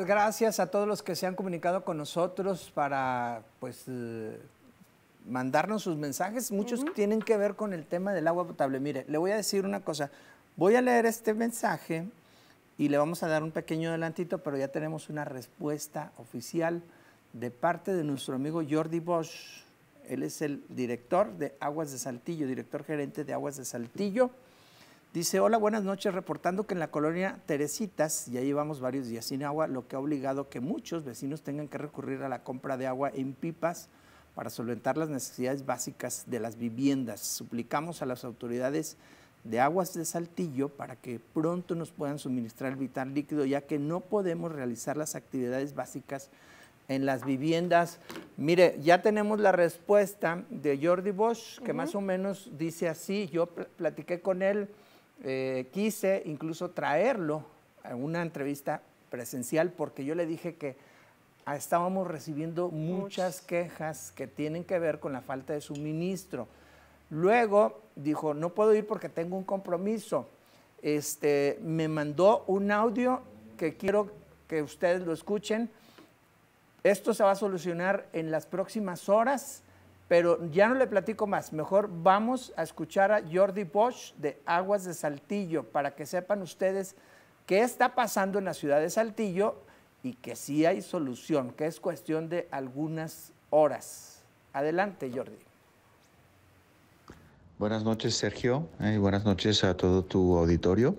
gracias a todos los que se han comunicado con nosotros para pues eh, mandarnos sus mensajes. Muchos tienen que ver con el tema del agua potable. Mire, le voy a decir una cosa. Voy a leer este mensaje y le vamos a dar un pequeño adelantito, pero ya tenemos una respuesta oficial de parte de nuestro amigo Jordi Bosch. Él es el director de Aguas de Saltillo, director gerente de Aguas de Saltillo. Dice, hola, buenas noches, reportando que en la colonia Teresitas ya llevamos varios días sin agua, lo que ha obligado que muchos vecinos tengan que recurrir a la compra de agua en pipas para solventar las necesidades básicas de las viviendas. Suplicamos a las autoridades de aguas de Saltillo para que pronto nos puedan suministrar el vital líquido, ya que no podemos realizar las actividades básicas en las viviendas. Mire, ya tenemos la respuesta de Jordi Bosch, que más o menos dice así, yo platiqué con él. Eh, quise incluso traerlo a una entrevista presencial porque yo le dije que ah, estábamos recibiendo muchas quejas que tienen que ver con la falta de suministro. Luego dijo, no puedo ir porque tengo un compromiso. Este, me mandó un audio que quiero que ustedes lo escuchen. Esto se va a solucionar en las próximas horas pero ya no le platico más. Mejor vamos a escuchar a Jordi Bosch de Aguas de Saltillo para que sepan ustedes qué está pasando en la ciudad de Saltillo y que sí hay solución, que es cuestión de algunas horas. Adelante, Jordi. Buenas noches, Sergio, eh, y buenas noches a todo tu auditorio.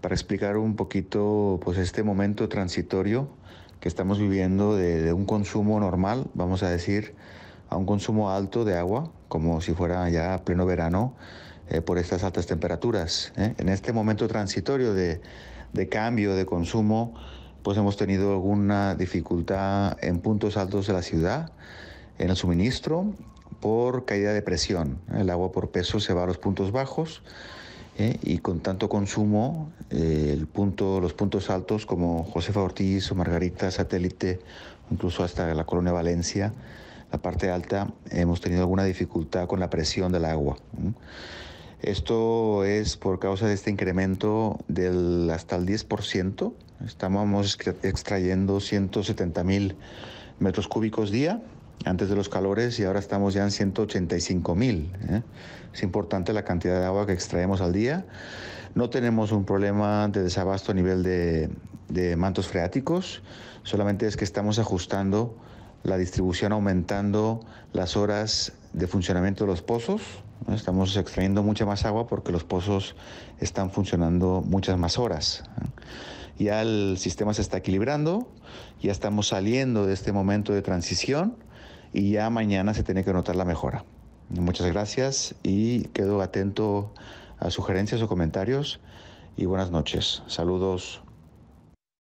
Para explicar un poquito pues, este momento transitorio que estamos viviendo de, de un consumo normal, vamos a decir, a un consumo alto de agua, como si fuera ya pleno verano, eh, por estas altas temperaturas. ¿eh? En este momento transitorio de, cambio de consumo, pues hemos tenido alguna dificultad en puntos altos de la ciudad, en el suministro, por caída de presión. El agua por peso se va a los puntos bajos ¿eh? y con tanto consumo, el punto, los puntos altos como Josefa Ortiz o Margarita Satélite, incluso hasta la colonia Valencia, la parte alta hemos tenido alguna dificultad con la presión del agua. Esto es por causa de este incremento del hasta el 10%. Estábamos extrayendo 170 mil metros cúbicos día antes de los calores y ahora estamos ya en 185 mil. ¿eh? Es importante la cantidad de agua que extraemos al día. No tenemos un problema de desabasto a nivel de, de mantos freáticos, solamente es que estamos ajustando la distribución aumentando las horas de funcionamiento de los pozos. Estamos extrayendo mucha más agua porque los pozos están funcionando muchas más horas. Ya el sistema se está equilibrando, ya estamos saliendo de este momento de transición y ya mañana se tiene que notar la mejora. Muchas gracias y quedo atento a sugerencias o comentarios y buenas noches. Saludos.